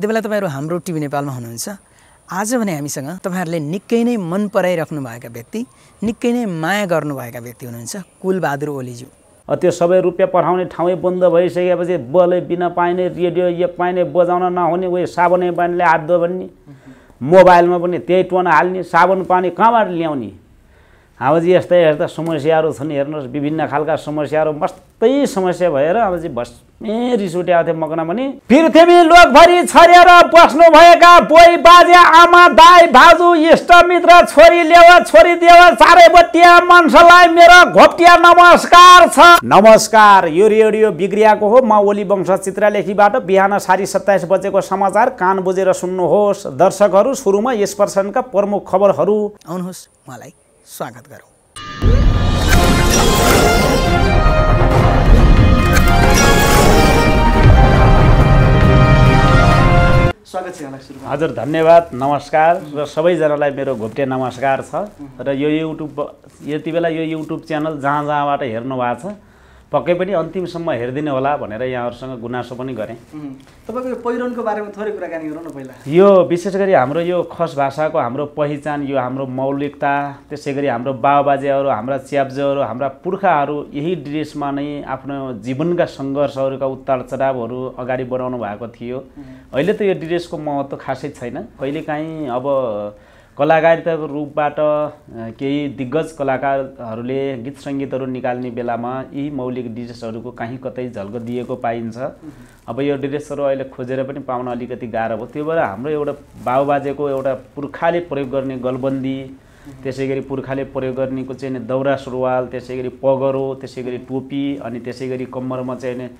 त्यति बेला तपाईँहरू हाम्रो टिभी नेपालमा हुनुहुन्छ आज भने हामीसँग तपाईँहरूले निकै नै मन पराइराख्नुभएका व्यक्ति निकै नै माया गर्नुभएका व्यक्ति हुनुहुन्छ कुलबहादुर ओलीज्यू त्यो सबै रुपियाँ पठाउने ठाउँै बन्द भइसकेपछि बलै बिना पाइने रेडियो यो पाइने बजाउन नहुने उयो साबुनै पानीले हात धो भन्ने मोबाइलमा पनि त्यही टोन हाल्ने साबुन पानी कहाँबाट ल्याउने हामाजी यस्तै हेर्दा समस्याहरू छन् हेर्नुहोस् विभिन्न खालका समस्याहरू मस्तै समस्या भएर अब चाहिँ बस ए रिस उठ्याएको थियो मकना पनि पृथ्वी लोकभरि छरेर बस्नुभएका बोई बाजे आमा दाई भाजु इष्टमित्र छोरी लेव छोरी देव चारै बत्तिया मान्छेलाई मेरो घोप्टिया नमस्कार छ नमस्कार यो रेडियो बिग्रियाको हो म ओली वंश चित्रलेखीबाट बिहान साढे सत्ताइस बजेको समाचार कान बुझेर सुन्नुहोस् दर्शकहरू सुरुमा यस प्रसङ्गका प्रमुख खबरहरू आउनुहोस् मलाई स्वागत गरौँ हजुर धन्यवाद नमस्कार र सबैजनालाई मेरो घोप्टे नमस्कार छ र यो युट्युब यति बेला यो युट्युब च्यानल जहाँ जहाँबाट हेर्नु भएको छ पक्कै पनि अन्तिमसम्म हेरिदिनु होला भनेर यहाँहरूसँग गुनासो पनि गरेँ तपाईँको यो पहिरनको बारेमा थोरै कुराकानी गरौँ न पहिला यो विशेष गरी हाम्रो यो खस भाषाको हाम्रो पहिचान यो हाम्रो मौलिकता त्यसै गरी हाम्रो बाबाबाजेहरू हाम्रा च्याब्जेहरू हाम्रा पुर्खाहरू यही ड्रेसमा नै आफ्नो जीवनका सङ्घर्षहरूका उत्तार चढावहरू अगाडि बढाउनु भएको थियो अहिले त यो ड्रेसको महत्त्व खासै छैन कहिलेकाहीँ अब कलाकारिता रूपबाट केही दिग्गज कलाकारहरूले गीत सङ्गीतहरू निकाल्ने बेलामा यी मौलिक डिरेसहरूको काहीँ कतै झल्क दिएको पाइन्छ अब यो डिरेसहरू अहिले खोजेर पनि पाउन अलिकति गाह्रो भयो त्यो भएर हाम्रो एउटा बाबुबाजेको एउटा पुर्खाले प्रयोग गर्ने गलबन्दी त्यसै गरी पुर्खाले प्रयोग गर्नेको चाहिँ दौरा सुरुवाल त्यसै गरी पगरो त्यसै गरी टोपी अनि त्यसै गरी कम्मरमा चाहिँ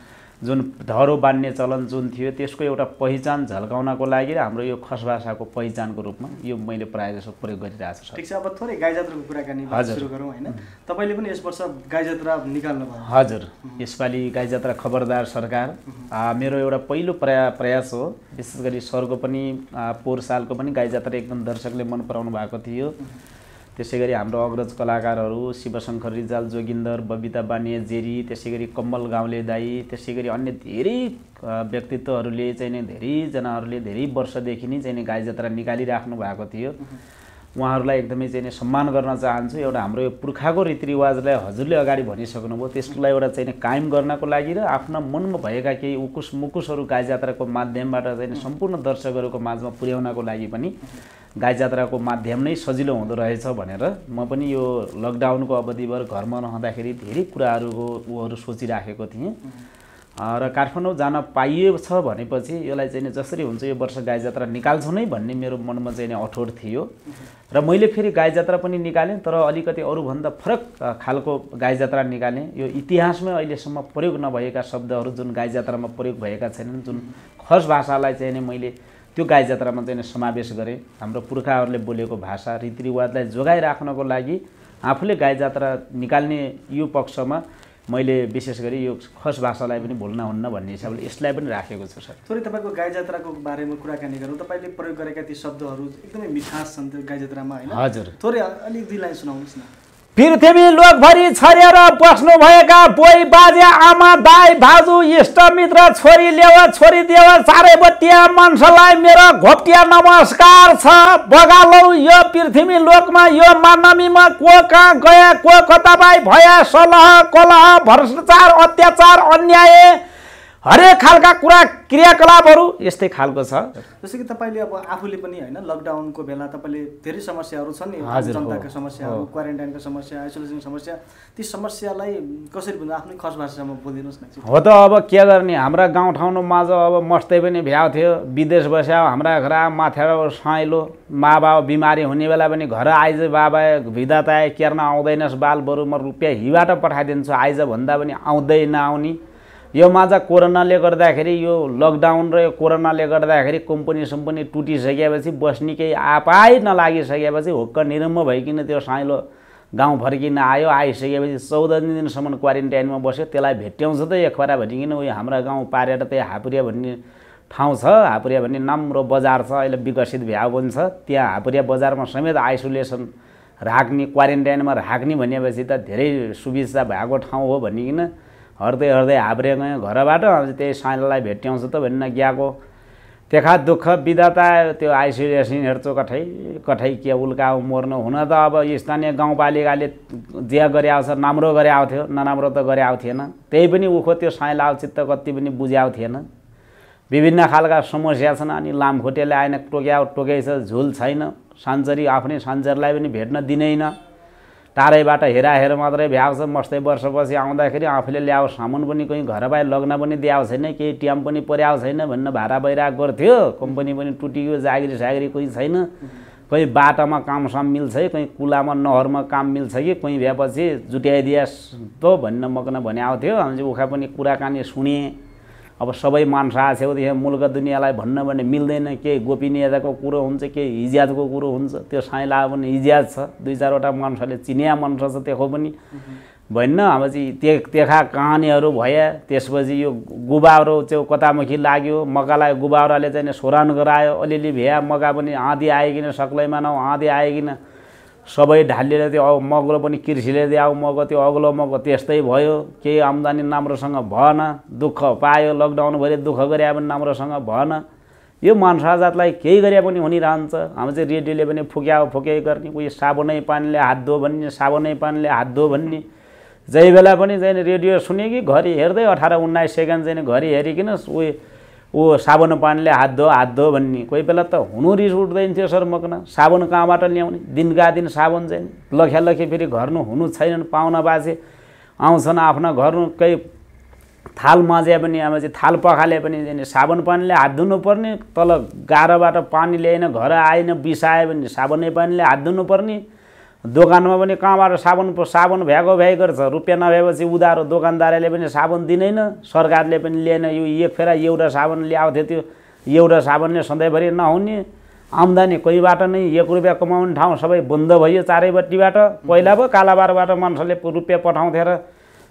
जुन धरो बान्ने चलन जुन थियो त्यसको एउटा पहिचान झल्काउनको लागि र हाम्रो यो खस भाषाको पहिचानको रूपमा यो मैले प्रायः जसो प्रयोग गरिरहेको छु ठिक छ अब थोरै गाई जात्राको कुराकानी सुरु गरौँ होइन तपाईँले पनि यस वर्ष गाई जात्रा भयो हजुर यसपालि गाई जात्रा खबरदार सरकार मेरो एउटा पहिलो प्रया प्रयास हो विशेष गरी सरको पनि पोहोर सालको पनि गाई जात्रा एकदम दर्शकले मन पराउनु भएको थियो त्यसै गरी हाम्रो अग्रज कलाकारहरू शिवशङ्कर रिजाल जोगिन्दर बबिता बानिया जेरी त्यसै गरी कम्बल गाउँले दाई त्यसै गरी अन्य धेरै व्यक्तित्वहरूले चाहिँ नै धेरैजनाहरूले धेरै वर्षदेखि नै चाहिँ नि गाई जात्रा निकालिराख्नु भएको थियो उहाँहरूलाई एकदमै चाहिँ सम्मान गर्न चाहन्छु एउटा हाम्रो यो पुर्खाको रीतिरिवाजलाई हजुरले अगाडि भनिसक्नुभयो त्यसलाई एउटा चाहिँ कायम गर्नको लागि र आफ्ना मनमा भएका केही उकुस मुकुसहरू गाई जात्राको माध्यमबाट चाहिँ सम्पूर्ण दर्शकहरूको माझमा पुर्याउनको लागि पनि गाई जात्राको माध्यम नै सजिलो हुँदो रहेछ भनेर म पनि यो लकडाउनको अवधिभर घरमा रहँदाखेरि धेरै कुराहरूको उहरू सोचिराखेको थिएँ र काठमाडौँ जान पाइएछ भनेपछि यसलाई चाहिँ जसरी हुन्छ यो वर्ष गाई जात्रा निकाल्छु नै भन्ने मेरो मनमा चाहिँ अठोट थियो र मैले फेरि गाई जात्रा पनि निकालेँ तर अलिकति अरूभन्दा फरक खालको गाई जात्रा निकालेँ यो इतिहासमै अहिलेसम्म प्रयोग नभएका शब्दहरू जुन गाई जात्रामा प्रयोग भएका छैनन् जुन खस भाषालाई चाहिँ मैले त्यो गाई जात्रामा चाहिँ समावेश गरेँ हाम्रो पुर्खाहरूले बोलेको भाषा रीतिरिवाजलाई जोगाइराख्नको लागि आफूले गाई जात्रा निकाल्ने यो पक्षमा मैले विशेष गरी यो खस भाषालाई पनि भुल्न हुन्न भन्ने हिसाबले यसलाई पनि राखेको छु सर थोरै तपाईँको गाई जात्राको बारेमा कुराकानी गरौँ तपाईँले प्रयोग गरेका ती शब्दहरू एकदमै मिठास छन् त्यो गाई जात्रामा होइन हजुर थोरै अलिक दुई लाइन सुनाउनुहोस् न पृथ्वी लोकभरि छरेर बस्नुभएका बोइ बाजे आमा दाई भाजु इष्टमित्र छोरी लेव छोरी देव चारै बत्तिया मान्छेलाई मेरो घोप्टिया नमस्कार छ बगालौ यो पृथ्वी लोकमा यो मानवीमा को कहाँ गए को कता भाइ भया सलह कलह भ्रष्टाचार अत्याचार अन्याय हरेक खालका कुरा क्रियाकलापहरू यस्तै खालको छ जस्तो कि तपाईँले अब आफूले पनि होइन लकडाउनको बेला तपाईँले धेरै समस्याहरू छन् नि जनताको समस्याहरू क्वारेन्टाइनको समस्या आइसोलेसनको समस्या ती समस्यालाई कसरी भन्दा आफ्नै खस भाषा बोलिदिनुहोस् न हो त अब के गर्ने हाम्रा गाउँठाउँमा माझ अब मस्तै पनि भ्याउ थियो विदेश बस्या हाम्रा घर माथेर साइलो माबा बिमारी हुने बेला पनि घर आइज बाबा भिदा त आए केर्न आउँदैनस् बाल बरु म रुपियाँ हिबाट पठाइदिन्छु आइज भन्दा पनि आउँदै नआउने यो माझा कोरोनाले गर्दाखेरि यो लकडाउन र यो कोरोनाले गर्दाखेरि कम्पनी सम्पनी टुटिसकेपछि बस्ने केही आपाय नलागिसकेपछि हुक्क निरम्म भइकन त्यो साइलो गाउँ फर्किन आयो आइसकेपछि चौध दिनसम्म क्वारेन्टाइनमा बस्यो त्यसलाई भेट्याउँछ त यो खोरा भनिकन उयो हाम्रा गाउँ पारेर त हापुरिया भन्ने ठाउँ छ हापुरिया भन्ने नाम्रो बजार छ अहिले विकसित पनि छ त्यहाँ हापुरिया बजारमा समेत आइसोलेसन राख्ने क्वारेन्टाइनमा राख्ने भनेपछि त धेरै सुविस्ता भएको ठाउँ हो भनिकन हर्दै हर्दै हाब्रे गयौँ घरबाट त्यही साइलालाई भेट्याउँछ त भन्न गएको त्यखा दुःख त त्यो आइसिडिएसिन हेर्छु कठै कठै के उल्का मर्नु हुन त अब स्थानीय गाउँपालिकाले जे गरे आउँछ राम्रो गरे आउँथ्यो नराम्रो त गरे आउँथेन त्यही पनि उखो त्यो साइला चित्त कति पनि बुझ्याउ थिएन विभिन्न खालका समस्या छन् अनि लामखुट्टेले आएन टोक्या टोकेछ झुल छैन सान्चरी आफ्नै सान्चरलाई पनि भेट्न दिँदैन टाढैबाट हेर मात्रै भ्याएको छ मस्तै वर्षपछि आउँदाखेरि आफूले ल्याएको सामान पनि कोही घर बाहिर लग्न पनि दिएको छैन केही ट्याम पनि पर्याएको छैन भन्न भाडा भइरहेको गर्थ्यो कम्पनी पनि टुटियो जागिरी सागिरी कोही छैन कोही बाटामा कामसाम मिल्छ कि कहीँ कुलामा नहरमा काम मिल्छ कि कोही भ्यापछि जुट्याइदिया त भन्न मग्न भने आउँथ्यो हामी चाहिँ उखा पनि कुराकानी सुनेँ अब सबै मानसा छेउदेखि मुलुक दुनियाँलाई भन्न भने मिल्दैन केही गोपनीयताको कुरो हुन्छ केही हिज्याजको कुरो हुन्छ त्यो साइला पनि हिज्याज छ दुई चारवटा मान्छेले चिनिया मान्छे छ त्यो पनि भएन अब चाहिँ त्यहाँ त्यखा कहानीहरू भए त्यसपछि यो गुबारो त्यो कतामुखी लाग्यो मगालाई गुबाराले चाहिँ सोरान गरायो अलिअलि भ्या मगा पनि आँधी आइकन सक्लैमा नौ आँधी आइकन सबै ढालिएर त्यो अब मग्लो पनि कृषिले त्यो अब मगो त्यो अग्लो मगो त्यस्तै भयो केही आम्दानी राम्रोसँग भएन दुःख पायो लकडाउनभरि दुःख गरे पनि राम्रोसँग भएन यो मनसा जातलाई केही गरे पनि हुनिरहन्छ हामी चाहिँ रेडियोले पनि फुक्या फुकै गर्ने उयो साबुनै पानीले हात धो भन्ने साबुनै पानीले हात धो भन्ने जै बेला पनि चाहिँ रेडियो सुने कि घरि हेर्दै अठार उन्नाइस सेकेन्ड चाहिँ घरि हेरिकन उयो ऊ साबुन पानीले हात धो हात धो भन्ने कोही बेला त हुनु रिस उठ्दैन थियो सर मकन साबुन कहाँबाट ल्याउने दिनका दिन साबुन चाहिँ लखे लखे फेरि घर्नु हुनु छैनन् पाहुना बाजे आउँछन् आफ्ना घर केही थाल मजे पनि अब चाहिँ थाल पखाले पनि साबुन पानीले हात धुनुपर्ने तल गाह्रोबाट पानी ल्याएन घर आएन बिसायो भने साबुनै पानीले हात धुनुपर्ने दोकानमा पनि कहाँबाट साबुन साबुन भ्याएको भ्याइ गर्छ रुपियाँ नभएपछि उधारो दोकानदारले पनि साबुन दिँदैन सरकारले पनि लिएन यो एक फेरा एउटा साबुन ल्याउँथ्यो त्यो एउटा साबुनले सधैँभरि नहुने आम्दानी कोहीबाट नै एक रुपियाँ कमाउने ठाउँ सबै बन्द भयो चारैपट्टिबाट पहिला पो कालाबारबाट मान्छेले रुपियाँ पठाउँथे र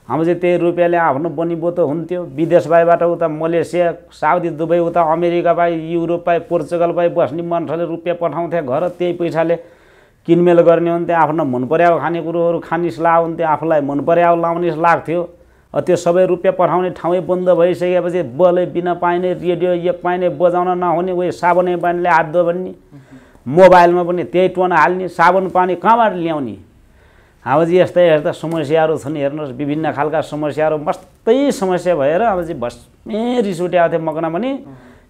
हाम्रो चाहिँ त्यही रुपियाँले आफ्नो बोतो हुन्थ्यो विदेश भाइबाट उता मलेसिया साउदी दुबई उता अमेरिका भाइ युरोप भाइ पोर्चुगल भाइ बस्ने मान्छेले रुपियाँ पठाउँथे घर त्यही पैसाले किनमेल गर्ने हुन्थ्यो आफ्नो मन पर्याउ खानेकुरोहरू खाने सलाह हुन्थ्यो आफूलाई मन पर्याउ लाउने लाग्थ्यो त्यो सबै रुपियाँ पठाउने ठाउँै बन्द भइसकेपछि बलै बिना पाइने रेडियो यो पाइने बजाउन नहुने उयो साबुनै पानीले हात धो भन्ने मोबाइलमा पनि त्यही टोन हाल्ने साबुन पानी कहाँबाट ल्याउने अब चाहिँ यस्तै यस्ता समस्याहरू छन् हेर्नुहोस् विभिन्न खालका समस्याहरू मस्तै समस्या भएर अब चाहिँ भस्मै रिस उठ्याएको थियो मकनमा पनि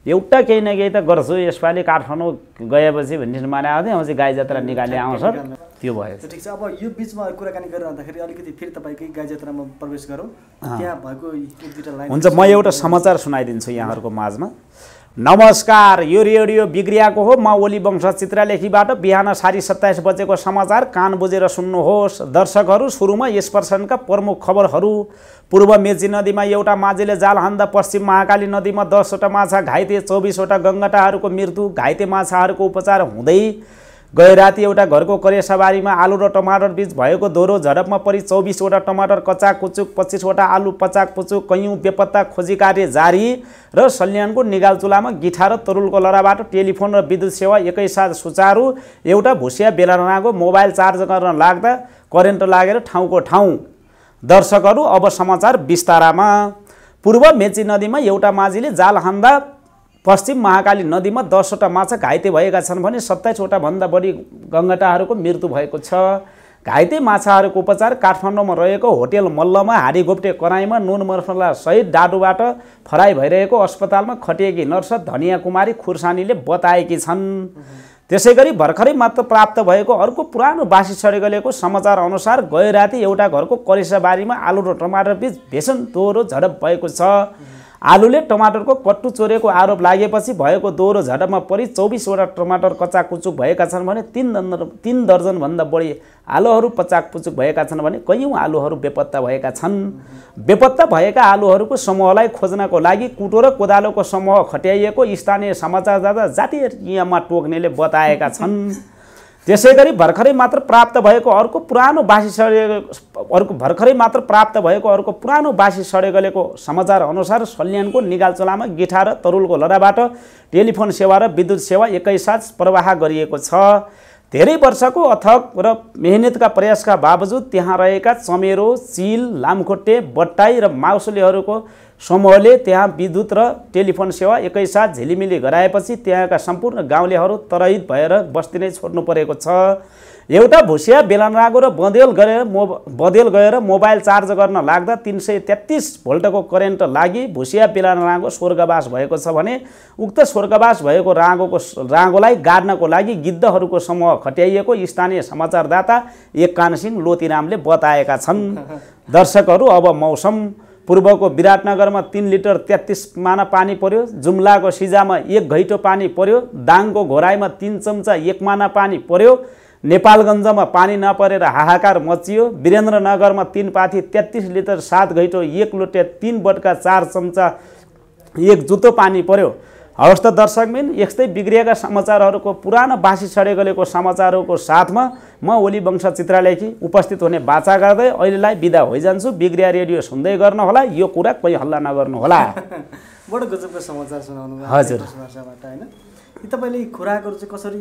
एउटा केही न केही त गर्छु यसपालि काठमाडौँ गएपछि भन्ने माने आउँदै आउँछ गाई जात्रा निकाले आउँछ त्यो भयो ठिक छ अब यो बिचमा कुराकानी गरिरहँदाखेरि अलिकति फेरि तपाईँकै गाई जात्रामा प्रवेश गरौँ त्यहाँ भएको हुन्छ म एउटा समाचार सुनाइदिन्छु यहाँहरूको माझमा नमस्कार यो रेडियो बिग्रियाको हो म ओली वंश चित्रलेखीबाट बिहान साढे सत्ताइस बजेको समाचार कान बुझेर सुन्नुहोस् दर्शकहरू सुरुमा यस प्रसङ्गका प्रमुख खबरहरू पूर्व मेची नदीमा एउटा माझीले जाल हान्दा पश्चिम महाकाली नदीमा दसवटा माछा घाइते चौबिसवटा गङ्गटाहरूको मृत्यु घाइते माछाहरूको उपचार हुँदै गए राति एउटा घरको करे आलु र टमाटर बीच भएको दोहोरो झडपमा परि चौबिसवटा टमाटर कचाक कुचुक पच्चिसवटा आलु पचाक पुचुक कैयौँ बेपत्ता खोजी कार्य जारी र सल्यानको निगालचुलामा गिठा र तरुलको लडाबाट टेलिफोन र विद्युत सेवा एकैसाथ सुचारु एउटा भुसिया बेलानाको मोबाइल चार्ज गर्न लाग्दा करेन्ट लागेर ठाउँको ठाउँ दर्शकहरू अब समाचार विस्तारामा पूर्व मेची नदीमा एउटा माझीले जाल हान्दा पश्चिम महाकाली नदीमा दसवटा माछा घाइते भएका छन् भने सत्ताइसवटा भन्दा बढी गङ्गटाहरूको मृत्यु भएको छ घाइते माछाहरूको उपचार काठमाडौँमा रहेको होटेल मल्लमा गोप्टे कराईमा नुन मर्फला सहित डाडुबाट फराइ भइरहेको अस्पतालमा खटिएकी नर्स धनिया कुमारी खुर्सानीले बताएकी छन् त्यसै गरी भर्खरै मात्र प्राप्त भएको अर्को पुरानो बासी छडेको समाचार अनुसार गए एउटा घरको करेसाबारीमा आलु र टमाटर बिच भेषण दोहोरो झडप भएको छ आलुले टमाटरको पट्टु चोरेको आरोप लागेपछि भएको दोहोरो झडपमा परि चौबिसवटा टमाटर कुचुक भएका छन् भने तिन दर्जन तिन दर्जनभन्दा बढी आलुहरू पचाक पुचुक भएका छन् भने कैयौँ आलुहरू बेपत्ता भएका छन् बेपत्ता भएका आलुहरूको समूहलाई खोज्नको लागि कुटो र कोदालोको समूह खट्याइएको स्थानीय समाचारदाता जातीय नियममा टोक्नेले बताएका छन् त्यसै गरी भर्खरै मात्र प्राप्त भएको अर्को पुरानो बासी सडे अर्को भर्खरै मात्र प्राप्त भएको अर्को पुरानो बासी सडेगलेको समाचार अनुसार सल्यानको निगालचोलामा गिठा र तरुलको लडाबाट टेलिफोन सेवा र विद्युत सेवा एकैसाथ प्रवाह गरिएको छ धेरै वर्षको अथक र मेहनतका प्रयासका बावजुद त्यहाँ रहेका चमेरो चिल लामखुट्टे बट्टाई र माउसुलीहरूको समूहले त्यहाँ विद्युत र टेलिफोन सेवा एकैसाथ झिलिमिली गराएपछि त्यहाँका सम्पूर्ण गाउँलेहरू तरहित भएर बस्ती नै छोड्नु परेको छ एउटा भुसिया बेलनरागो र बँदेल गएर मो बँदेल गएर मोबाइल चार्ज गर्न लाग्दा तिन सय तेत्तिस भोल्टको करेन्ट लागि भुसिया बेलनरागो स्वर्गवास भएको छ भने उक्त स्वर्गवास भएको राँगोको राँगोलाई गाड्नको लागि गिद्धहरूको समूह खट्याइएको स्थानीय समाचारदाता एककानसिंह लोतिरामले बताएका छन् दर्शकहरू अब मौसम पूर्वको विराटनगरमा तिन लिटर तेत्तिस माना पानी पर्यो जुम्लाको सिजामा एक घैटो पानी पर्यो दाङको घोराईमा तिन चम्चा एक माना पानी पर्यो नेपालगञ्जमा पानी नपरेर हाहाकार मचियो वीरेन्द्रनगरमा तिन पाथी तेत्तिस लिटर सात घैटो एक लोटे तिन बटका चार चम्चा एक जुतो पानी पर्यो हवस् त दर्शकबिन यस्तै बिग्रिएका समाचारहरूको पुरानो बासी सडेगलेको समाचारहरूको साथमा म ओली वंश चित्रालेखी उपस्थित हुने बाचा गर्दै अहिलेलाई बिदा भइजान्छु बिग्रिया रेडियो सुन्दै गर्नुहोला यो कुरा कोही हल्ला नगर्नुहोला बडो गजबको समाचार सुनाउनु हजुर होइन तपाईँले खुराकहरू चाहिँ कसरी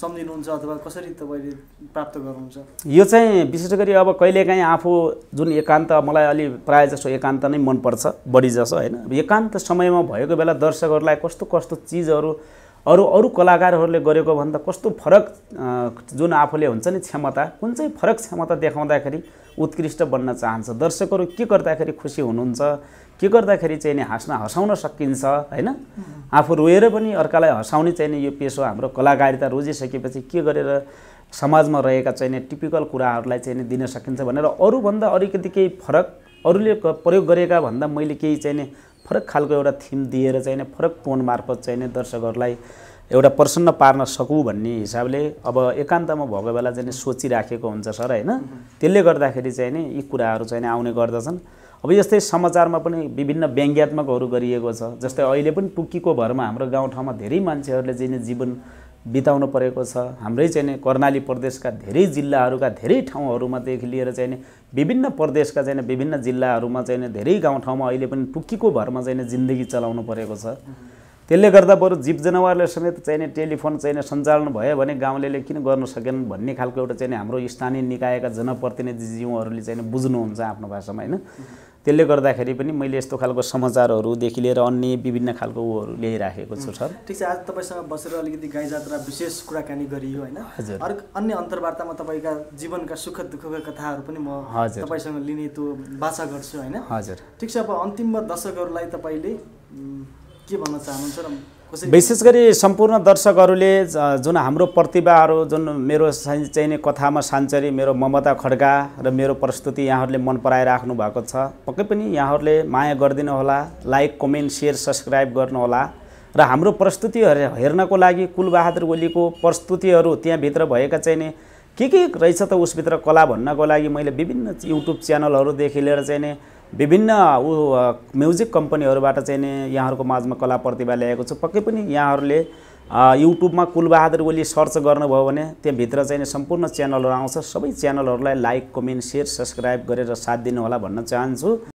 सम्झिनुहुन्छ अथवा कसरी तपाईँले प्राप्त गर्नुहुन्छ यो चाहिँ विशेष गरी अब कहिलेकाहीँ आफू जुन एकान्त मलाई अलि प्रायः जसो एकान्त नै मनपर्छ बढी जसो होइन एकान्त समयमा भएको बेला दर्शकहरूलाई कस्तो कस्तो चिजहरू अरू अरू कलाकारहरूले गरेको भन्दा कस्तो फरक जुन आफूले हुन्छ नि क्षमता कुन चाहिँ फरक क्षमता देखाउँदाखेरि उत्कृष्ट बन्न चाहन्छ दर्शकहरू के गर्दाखेरि खुसी हुनुहुन्छ के गर्दाखेरि चाहिँ नि हाँस्न हँसाउन सकिन्छ होइन आफू रोएर पनि अर्कालाई हँसाउने चाहिँ नि यो पेसो हाम्रो कलाकारिता रोजिसकेपछि के गरेर समाजमा रहेका चाहिँ नि टिपिकल कुराहरूलाई चाहिँ नि दिन सकिन्छ भनेर अरूभन्दा अलिकति केही फरक अरूले प्रयोग गरेका भन्दा मैले केही नि फरक खालको एउटा थिम दिएर चाहिँ नै फरक टोन मार्फत चाहिँ नै दर्शकहरूलाई एउटा प्रसन्न पार्न सकौँ भन्ने हिसाबले अब एकान्तमा भएको बेला चाहिँ सोचिराखेको हुन्छ सर होइन त्यसले गर्दाखेरि चाहिँ नि यी कुराहरू चाहिँ आउने गर्दछन् अब यस्तै समाचारमा पनि विभिन्न व्यङ्ग्यात्मकहरू गरिएको छ जस्तै अहिले पनि टुक्कीको भरमा हाम्रो गाउँठाउँमा धेरै मान्छेहरूले चाहिँ जीवन बिताउनु परेको छ हाम्रै चाहिँ कर्णाली प्रदेशका धेरै जिल्लाहरूका धेरै ठाउँहरूमादेखि लिएर चाहिँ नि विभिन्न प्रदेशका चाहिँ विभिन्न जिल्लाहरूमा चाहिँ धेरै गाउँठाउँमा अहिले पनि टुक्कीको भरमा चाहिँ जिन्दगी चलाउनु परेको छ त्यसले गर्दा बरु जीव जनावरले समेत चाहिने टेलिफोन चाहिने सञ्चालन भयो भने गाउँले किन गर्न सकेन भन्ने खालको एउटा चाहिँ हाम्रो स्थानीय निकायका जनप्रतिनिधिज्यूहरूले चाहिँ बुझ्नुहुन्छ आफ्नो भाषामा होइन त्यसले गर्दाखेरि पनि मैले यस्तो खालको समाचारहरूदेखि लिएर अन्य विभिन्न खालको ऊहरू ल्याइराखेको छु सर ठिक छ आज तपाईँसँग बसेर अलिकति गाई जात्रा विशेष कुराकानी गरियो होइन हजुर अर्को अन्य अन्तर्वार्तामा तपाईँका जीवनका सुख दुःखका कथाहरू पनि म हजुर तपाईँसँग लिने त्यो बाछा गर्छु होइन हजुर ठिक छ अब अन्तिममा दर्शकहरूलाई तपाईँले के भन्न चाहनुहुन्छ र विशेष गरी सम्पूर्ण दर्शकहरूले जुन हाम्रो प्रतिभाहरू जुन मेरो चाहिने कथामा सान्चरी मेरो ममता खड्का र मेरो प्रस्तुति यहाँहरूले मन पराइराख्नु भएको छ पक्कै पनि यहाँहरूले माया गरिदिनु होला लाइक कमेन्ट सेयर सब्सक्राइब गर्नुहोला र हाम्रो प्रस्तुतिहरू हेर्नको लागि कुलबहादुर ओलीको प्रस्तुतिहरू त्यहाँभित्र भएका चाहिँ नि के के रहेछ त उसभित्र कला भन्नको लागि मैले विभिन्न युट्युब च्यानलहरूदेखि लिएर चाहिँ नि विभिन्न ऊ म्युजिक कम्पनीहरूबाट चाहिँ नि यहाँहरूको माझमा कला प्रतिभा ल्याएको छु पक्कै पनि यहाँहरूले युट्युबमा कुलबहादुर ओली सर्च गर्नुभयो भने त्यहाँभित्र चाहिँ नि सम्पूर्ण च्यानलहरू आउँछ सबै च्यानलहरूलाई लाइक कमेन्ट सेयर सब्सक्राइब गरेर साथ दिनुहोला भन्न चाहन्छु